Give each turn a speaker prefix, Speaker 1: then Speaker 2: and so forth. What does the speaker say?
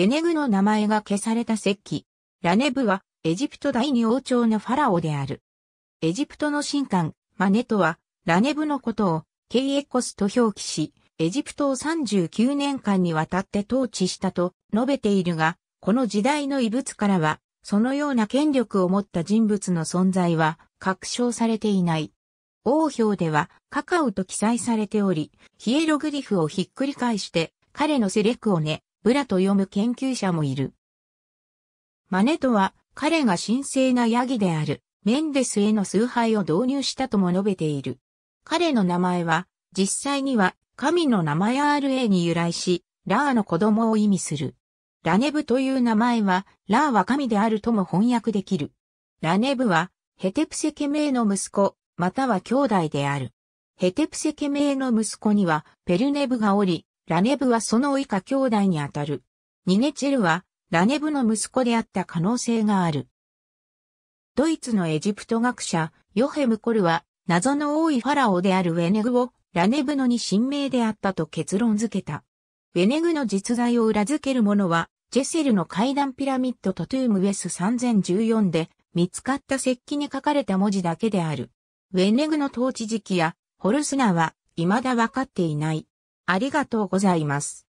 Speaker 1: ェ
Speaker 2: ネグの名前が消された石器。ラネブは、エジプト第二王朝のファラオである。エジプトの神官、マネトは、ラネブのことを、ケイエコスと表記し、エジプトを39年間にわたって統治したと述べているが、この時代の遺物からは、そのような権力を持った人物の存在は確証されていない。王表ではカカオと記載されており、ヒエログリフをひっくり返して彼のセレクオネ、ブラと読む研究者もいる。マネとは、彼が神聖なヤギである、メンデスへの崇拝を導入したとも述べている。彼の名前は、実際には、神の名前 RA に由来し、ラーの子供を意味する。ラネブという名前は、ラーは神であるとも翻訳できる。ラネブは、ヘテプセケメイの息子、または兄弟である。ヘテプセケメイの息子には、ペルネブがおり、ラネブはその以下兄弟にあたる。ニネチェルは、ラネブの息子であった可能性がある。ドイツのエジプト学者、ヨヘムコルは、謎の多いファラオであるウェネグを、ラネブのに神明であったと結論付けた。ウェネグの実在を裏付けるものは、ジェセルの階段ピラミッドトトゥームウェス3014で見つかった石器に書かれた文字だけである。ウェネグの統治時期やホルスナは未だ分かっていない。ありがとうございます。